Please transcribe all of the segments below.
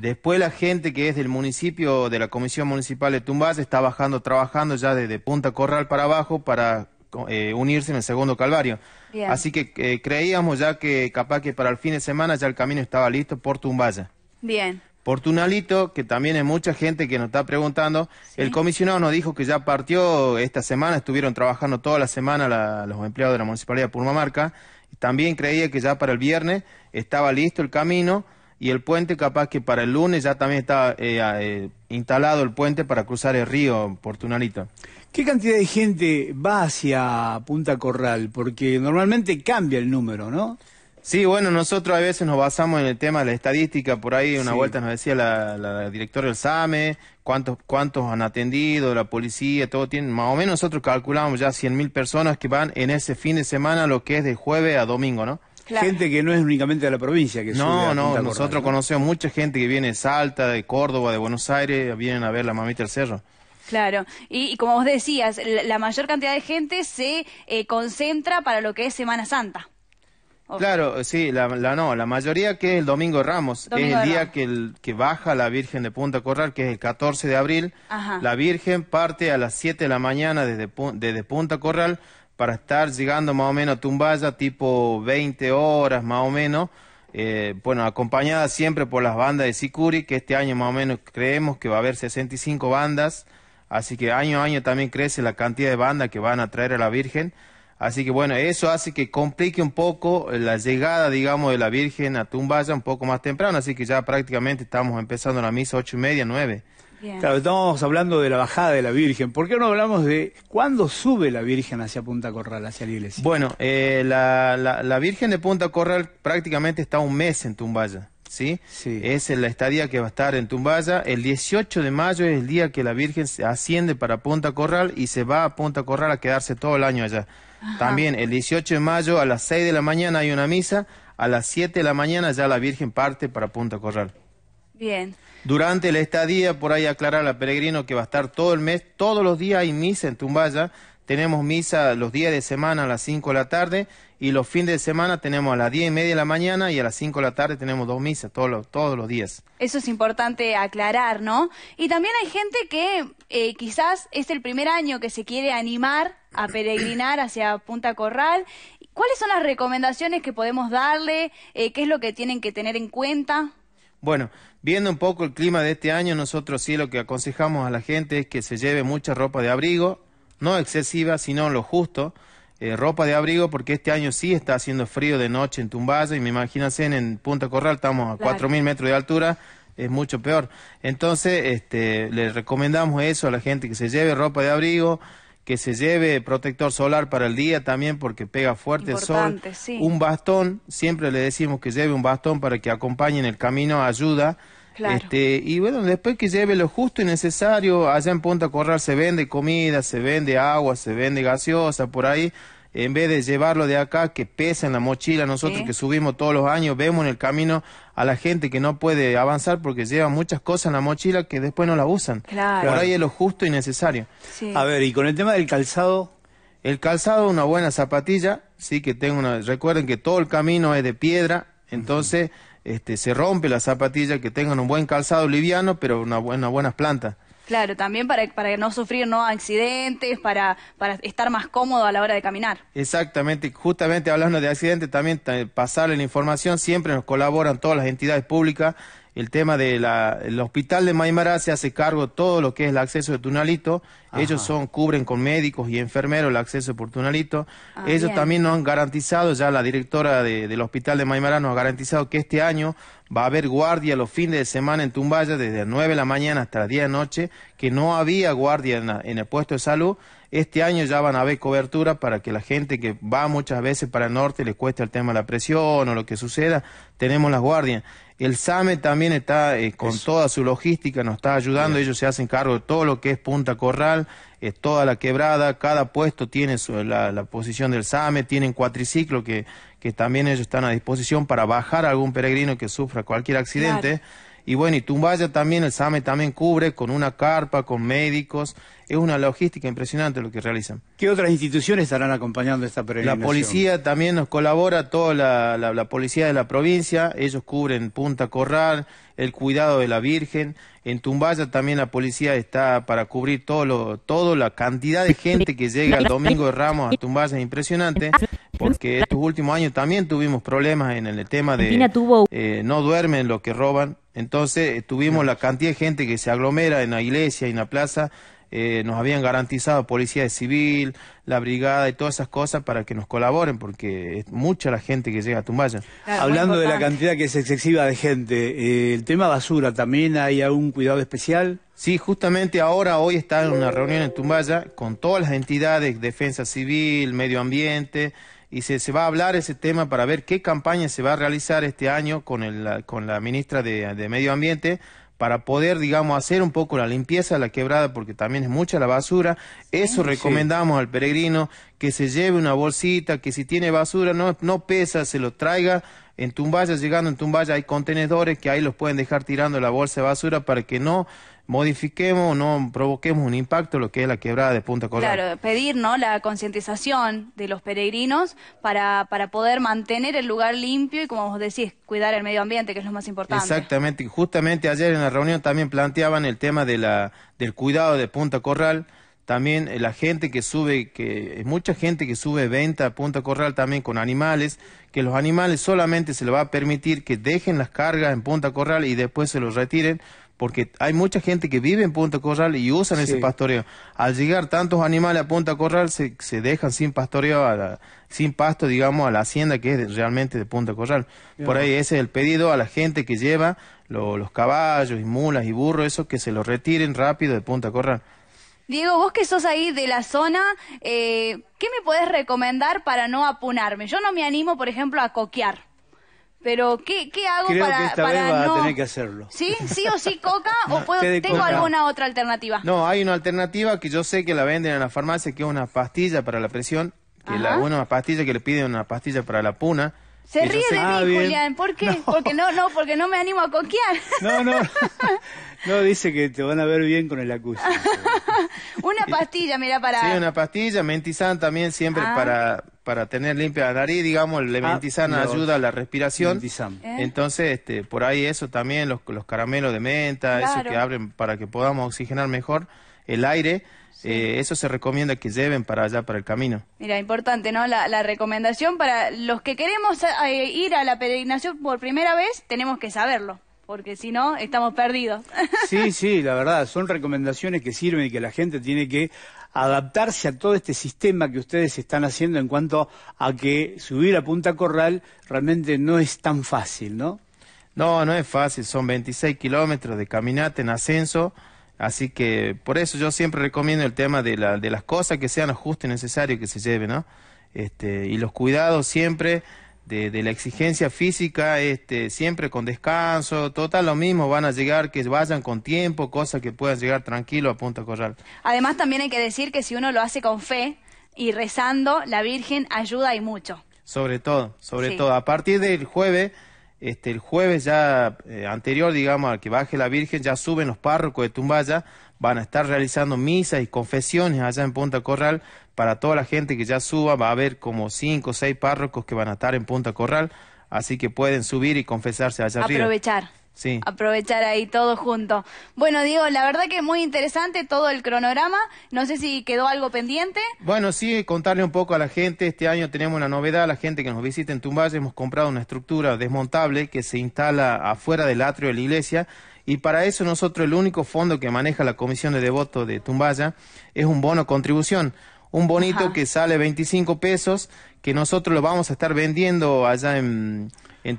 Después la gente que es del municipio, de la Comisión Municipal de Tumbaya, está bajando, trabajando ya desde Punta Corral para abajo para eh, unirse en el segundo Calvario. Así que eh, creíamos ya que capaz que para el fin de semana ya el camino estaba listo por Tumbaya. Bien. Por Tunalito, que también hay mucha gente que nos está preguntando, el comisionado nos dijo que ya partió esta semana, estuvieron trabajando toda la semana los empleados de la Municipalidad de Purmamarca, también creía que ya para el viernes estaba listo el camino y el puente capaz que para el lunes ya también está eh, eh, instalado el puente para cruzar el río Portunalito. ¿Qué cantidad de gente va hacia Punta Corral? Porque normalmente cambia el número, ¿no? Sí, bueno, nosotros a veces nos basamos en el tema de la estadística, por ahí una vuelta nos decía la, directora del SAME, cuántos, cuántos han atendido, la policía, todo tiene, más o menos nosotros calculamos ya 100.000 personas que van en ese fin de semana, lo que es de jueves a domingo, ¿no? Gente que no es únicamente de la provincia que No, no, nosotros conocemos mucha gente que viene de Salta, de Córdoba, de Buenos Aires, vienen a ver la mamita del cerro. Claro, y, como vos decías, la, mayor cantidad de gente se eh, concentra para lo que es Semana Santa. Claro, sí, la, no, la mayoría que es el Domingo de Ramos, es el día que, que baja la Virgen de Punta Corral, que es el 14 de abril. La Virgen parte a las 7 de la mañana desde Punta Corral para estar llegando más o menos a Tumbaya, tipo 20 horas más o menos. Eh, bueno, acompañada siempre por las bandas de Sicuri, que este año más o menos creemos que va a haber 65 bandas, así que año a año también crece la cantidad de bandas que van a traer a la Virgen. Así que bueno, eso hace que complique un poco eh, la llegada, digamos, de la Virgen a Tumbaya un poco más temprano, así que ya prácticamente estamos empezando la misa ocho y media, nueve. Estamos hablando de la bajada de la Virgen. ¿Por qué no hablamos de cuándo sube la Virgen hacia Punta Corral, hacia la iglesia? Bueno, eh, la, Virgen de Punta Corral prácticamente está un mes en Tumbaya. ¿sí? ¿sí? Es la estadía que va a estar en Tumbaya. El 18 de mayo es el día que la Virgen asciende para Punta Corral y se va a Punta Corral a quedarse todo el año allá. También el 18 de mayo a las 6 de la mañana hay una misa. A las 7 de la mañana ya la Virgen parte para Punta Corral. Bien. Durante la estadía, por ahí aclarar al peregrino que va a estar todo el mes, todos los días hay misa en Tumbaya. Tenemos misa los días de semana a las 5 de la tarde y los fines de semana tenemos a las 10 y media de la mañana y a las 5 de la tarde tenemos dos misas todos los, todos los días. Eso es importante aclarar, ¿no? Y también hay gente que eh, quizás es el primer año que se quiere animar a peregrinar hacia Punta Corral. ¿Cuáles son las recomendaciones que podemos darle? Eh, ¿Qué es lo que tienen que tener en cuenta? Bueno, viendo un poco el clima de este año, nosotros sí lo que aconsejamos a la gente es que se lleve mucha ropa de abrigo, no excesiva, sino lo justo. Eh, ropa de abrigo porque este año sí está haciendo frío de noche en Tumbaya y me imagínense en Punta Corral estamos a cuatro 4.000 metros de altura, es mucho peor. Entonces, este, le recomendamos eso a la gente que se lleve ropa de abrigo, que se lleve protector solar para el día también porque pega fuerte el sol, un bastón, siempre le decimos que lleve un bastón para que acompañe en el camino, ayuda este, y bueno, después que lleve lo justo y necesario, allá en Punta Corral se vende comida, se vende agua, se vende gaseosa, por ahí, en vez de llevarlo de acá, que pesa en la mochila, nosotros que subimos todos los años, vemos en el camino a la gente que no puede avanzar porque lleva muchas cosas en la mochila que después no la usan. Por ahí es lo justo y necesario. A ver, y con el tema del calzado, el calzado, una buena zapatilla, sí que tengo una. Recuerden que todo el camino es de piedra, entonces este, se rompe la zapatilla, que tengan un buen calzado liviano, pero una buena, buenas plantas. Claro, también para, no sufrir ¿no? accidentes, para, para estar más cómodo a la hora de caminar. Exactamente, justamente hablando de accidentes, también pasarle la información, siempre nos colaboran todas las entidades públicas el tema del hospital de Maimara se hace cargo de todo lo que es el acceso de Tunalito. Ellos son cubren con médicos y enfermeros el acceso por Tunalito. Ah, Ellos también nos han garantizado, ya la directora del hospital de Maimara nos ha garantizado que este año va a haber guardia los fines de semana en Tumbaya desde las 9 de la mañana hasta las 10 de la noche, que no había guardia en, en el puesto de salud. Este año ya van a haber cobertura para que la gente que va muchas veces para el norte le cueste el tema de la presión o lo que suceda, tenemos las guardias. El SAME también está eh, con toda su logística, nos está ayudando, ellos se hacen cargo de todo lo que es Punta Corral, es toda la quebrada, cada puesto tiene su, la, posición del SAME, tienen cuatriciclo que, que también ellos están a disposición para bajar a algún peregrino que sufra cualquier accidente. Y bueno, y Tumbaya también, el SAME también cubre con una carpa, con médicos. Es una logística impresionante lo que realizan. ¿Qué otras instituciones estarán acompañando esta peregrinación? La policía también nos colabora, toda la, policía de la provincia. Ellos cubren Punta Corral, el cuidado de la Virgen. En Tumbaya también la policía está para cubrir todo todo la cantidad de gente que llega el domingo de Ramos a Tumbaya, es impresionante porque estos últimos años también tuvimos problemas en el tema de eh, no duermen lo que roban. Entonces eh, tuvimos la cantidad de gente que se aglomera en la iglesia y en la plaza. Eh, nos habían garantizado policía civil, la brigada y todas esas cosas para que nos colaboren, porque es mucha la gente que llega a Tumbaya. Hablando de la cantidad que es excesiva de gente, el tema basura, ¿también hay algún cuidado especial? Sí, justamente ahora, hoy está en una reunión en Tumbaya con todas las entidades, defensa civil, medio ambiente, y se, se, va a hablar ese tema para ver qué campaña se va a realizar este año con, el, con la ministra de, Medio Ambiente para poder, digamos, hacer un poco la limpieza de la quebrada, porque también es mucha la basura. Eso recomendamos al peregrino, que se lleve una bolsita, que si tiene basura, no, no pesa, se lo traiga. En Tumbaya, llegando en Tumbaya, hay contenedores que ahí los pueden dejar tirando la bolsa de basura para que no modifiquemos, no provoquemos un impacto lo que es la quebrada de Punta Corral. Claro, pedir la concientización de los peregrinos para, poder mantener el lugar limpio y, como vos decís, cuidar el medio ambiente, que es lo más importante. Exactamente, y justamente ayer en la reunión también planteaban el tema de la, del cuidado de Punta Corral también eh, la gente que sube, que eh, mucha gente que sube venta a Punta Corral también con animales, que los animales solamente se les va a permitir que dejen las cargas en Punta Corral y después se los retiren porque hay mucha gente que vive en Punta Corral y usan ese pastoreo. Al llegar tantos animales a Punta Corral, se, dejan sin pastoreo, sin pasto, digamos, a la hacienda que es realmente de Punta Corral. Por ahí ese es el pedido a la gente que lleva los caballos y mulas y burros, eso, que se los retiren rápido de Punta Corral. Diego, vos que sos ahí de la zona, eh, ¿qué me podés recomendar para no apunarme? Yo no me animo, por ejemplo, a coquear. Pero, ¿qué, qué hago Creo para, que esta vez no... a tener que hacerlo. ¿Sí? ¿Sí o sí coca? ¿O tengo alguna otra alternativa? No, hay una alternativa que yo sé que la venden en la farmacia, que es una pastilla para la presión. Que la, bueno, una pastilla que le piden una pastilla para la puna. Se ríe de mí, Julián. ¿Por qué? Porque no, no, porque no me animo a coquear. No, no. No, dice que te van a ver bien con el acu. una pastilla, mira, para... Sí, una pastilla, mentizán también siempre ah, para para tener limpia la nariz, digamos, el mentizana ah, ayuda a la respiración. Eh. Entonces, este, por ahí eso también, los, caramelos de menta, eso que abren para que podamos oxigenar mejor el aire. Eh, eso se recomienda que lleven para allá, para el camino. Mira, importante, ¿no? La, recomendación para los que queremos eh, ir a la peregrinación por primera vez, tenemos que saberlo porque si no, estamos perdidos. Sí, sí, la verdad, son recomendaciones que sirven y que la gente tiene que adaptarse a todo este sistema que ustedes están haciendo en cuanto a que subir a Punta Corral realmente no es tan fácil, ¿no? No, no es fácil, son 26 kilómetros de caminata en ascenso, así que por eso yo siempre recomiendo el tema de, la, de las cosas que sean ajustes y necesario que se lleven, ¿no? Este, y los cuidados siempre de, de, la exigencia física, este, siempre con descanso, total lo mismo, van a llegar, que vayan con tiempo, cosas que puedan llegar tranquilo a Punta Corral. Además también hay que decir que si uno lo hace con fe y rezando, la Virgen ayuda y mucho. Sobre todo, sobre todo. A partir del jueves este, el jueves ya eh, anterior, digamos, al que baje la Virgen, ya suben los párrocos de Tumbaya, van a estar realizando misas y confesiones allá en Punta Corral para toda la gente que ya suba, va a haber como cinco o seis párrocos que van a estar en Punta Corral, así que pueden subir y confesarse allá arriba. Aprovechar. Sí. aprovechar ahí todo junto. Bueno, Diego, la verdad que es muy interesante todo el cronograma. No sé si quedó algo pendiente. Bueno, sí, contarle un poco a la gente. Este año tenemos una novedad. La gente que nos visita en Tumbaya, hemos comprado una estructura desmontable que se instala afuera del atrio de la iglesia. Y para eso nosotros el único fondo que maneja la Comisión de Devotos de Tumbaya es un bono contribución. Un bonito que sale 25 pesos, que nosotros lo vamos a estar vendiendo allá en,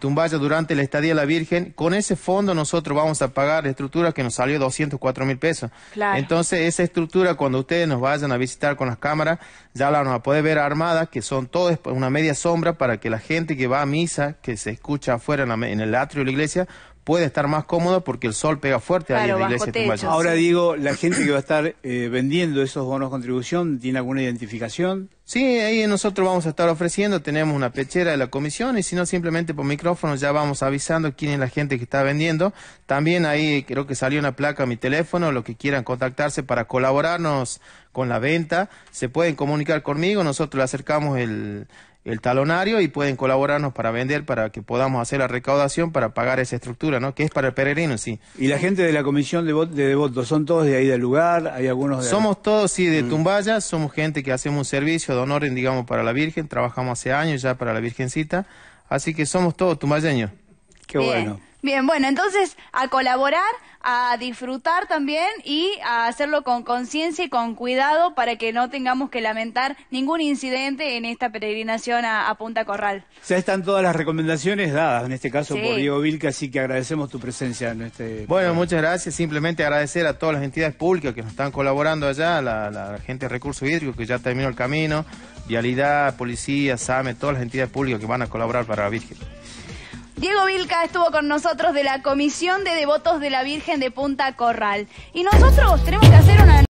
Tumbaya durante la estadía de la Virgen. Con ese fondo nosotros vamos a pagar la estructura que nos salió 204 mil pesos. Entonces esa estructura cuando ustedes nos vayan a visitar con las cámaras, ya la van a poder ver armada, que son todas una media sombra para que la gente que va a misa, que se escucha afuera en, el atrio de la iglesia, puede estar más cómodo porque el sol pega fuerte ahí en la iglesia de Ahora digo, la gente que va a estar eh, vendiendo esos bonos de contribución, ¿tiene alguna identificación? Sí, ahí nosotros vamos a estar ofreciendo, tenemos una pechera de la comisión y si no simplemente por micrófono ya vamos avisando quién es la gente que está vendiendo. También ahí creo que salió una placa a mi teléfono, los que quieran contactarse para colaborarnos con la venta, se pueden comunicar conmigo, nosotros le acercamos el, el talonario y pueden colaborarnos para vender, para que podamos hacer la recaudación para pagar esa estructura, ¿no? Que es para el peregrino, sí. ¿Y la gente de la comisión de, votos de son todos de ahí del lugar? ¿Hay algunos Somos todos, sí, de mm. Tumbaya, somos gente que hacemos un servicio de honor, digamos, para la Virgen, trabajamos hace años ya para la Virgencita, así que somos todos tumbayeños. Qué bueno. Bien, bueno, entonces a colaborar, a disfrutar también y a hacerlo con conciencia y con cuidado para que no tengamos que lamentar ningún incidente en esta peregrinación a, Punta Corral. Ya están todas las recomendaciones dadas, en este caso por Diego Vilca, así que agradecemos tu presencia en este. Bueno, muchas gracias. Simplemente agradecer a todas las entidades públicas que nos están colaborando allá, la, la gente de recursos hídricos que ya terminó el camino, vialidad, policía, SAME, todas las entidades públicas que van a colaborar para la Virgen. Diego Vilca estuvo con nosotros de la Comisión de Devotos de la Virgen de Punta Corral. Y nosotros tenemos que hacer una...